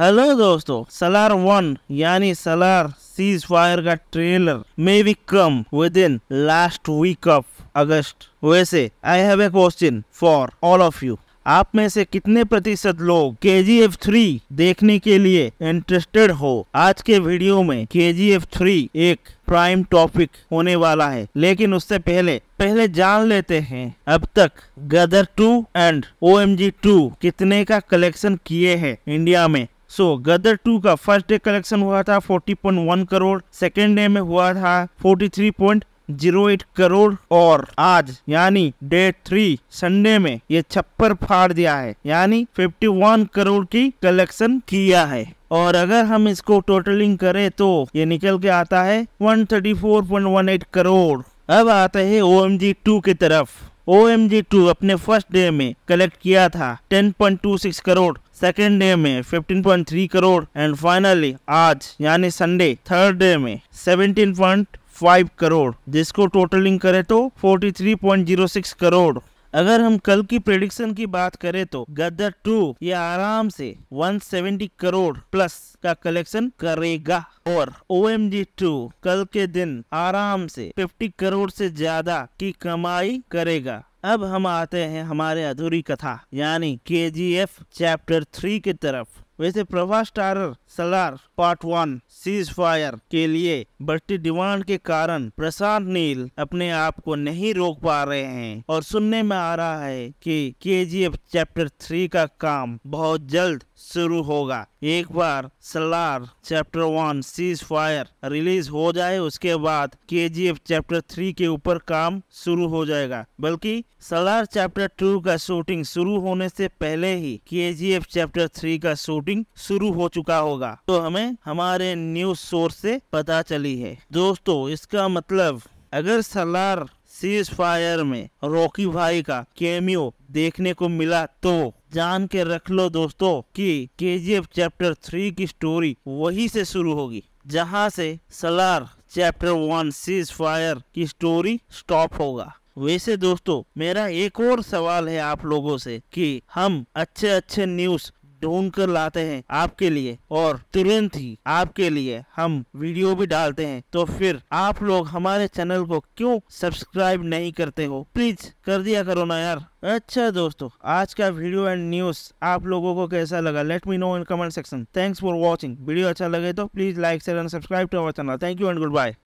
hello दोस्तों Salaar one यानी Salaar seize ceasefire का trailer may be come within last week of August वैसे I have a question for all of you आप में से कितने प्रतिशत लोग के जी एफ थ्री देखने के लिए इंटरेस्टेड हो आज के वीडियो में के जी एफ थ्री एक प्राइम टॉपिक होने वाला है लेकिन उससे पहले पहले जान लेते हैं अब तक Gadar two and O M G two कितने का कलेक्शन किए हैं इंडिया में सो गदर टू का फर्स्ट डे कलेक्शन हुआ था 40.1 करोड़ सेकेंड डे में हुआ था 43.08 करोड़ और आज यानी डे थ्री संडे में ये छप्पर फाड़ दिया है यानी 51 करोड़ की कलेक्शन किया है और अगर हम इसको टोटलिंग करें तो ये निकल के आता है 134.18 करोड़ अब आते हैं ओ एम जी टू की तरफ ओ एम जी टू अपने फर्स्ट डे में कलेक्ट किया था 10.26 करोड़ सेकेंड डे में 15.3 करोड़ एंड फाइनली आज यानी संडे थर्ड डे में 17.5 करोड़ जिसको टोटलिंग करे तो 43.06 करोड़ अगर हम कल की प्रेडिक्शन की बात करें तो गदर टू ये आराम से 170 करोड़ प्लस का कलेक्शन करेगा और ओ एम जी टू कल के दिन आराम से 50 करोड़ से ज्यादा की कमाई करेगा अब हम आते हैं हमारे अधूरी कथा यानी के जी एफ चैप्टर थ्री की तरफ वैसे Prabhas starrer Salaar part one cease fire के लिए बढ़ती डिमांड के कारण प्रशांत नील अपने आप को नहीं रोक पा रहे हैं और सुनने में आ रहा है कि केजीएफ चैप्टर थ्री का काम बहुत जल्द शुरू होगा एक बार Salaar chapter one cease fire release हो जाए उसके बाद के जी एफ चैप्टर थ्री के ऊपर काम शुरू हो जाएगा बल्कि सलार चैप्टर टू का शूटिंग शुरू होने से पहले ही के जी एफ चैप्टर थ्री का शूट शूटिंग शुरू हो चुका होगा तो हमें हमारे न्यूज सोर्स से पता चली है दोस्तों इसका मतलब अगर सलार सीज फायर में रॉकी भाई का केमियो देखने को मिला तो जान के रख लो दोस्तों कि केजीएफ चैप्टर थ्री की स्टोरी वहीं से शुरू होगी जहां से Salaar chapter one cease fire की स्टोरी स्टॉप होगा वैसे दोस्तों मेरा एक और सवाल है आप लोगों से कि हम अच्छे अच्छे न्यूज ढूंढ कर लाते हैं आपके लिए और तुरंत ही आपके लिए हम वीडियो भी डालते हैं तो फिर आप लोग हमारे चैनल को क्यों सब्सक्राइब नहीं करते हो प्लीज कर दिया करो ना यार अच्छा दोस्तों आज का वीडियो एंड न्यूज आप लोगों को कैसा लगा let me know in comment section thanks for watching video अच्छा लगे तो please like share and subscribe to our channel thank you and good bye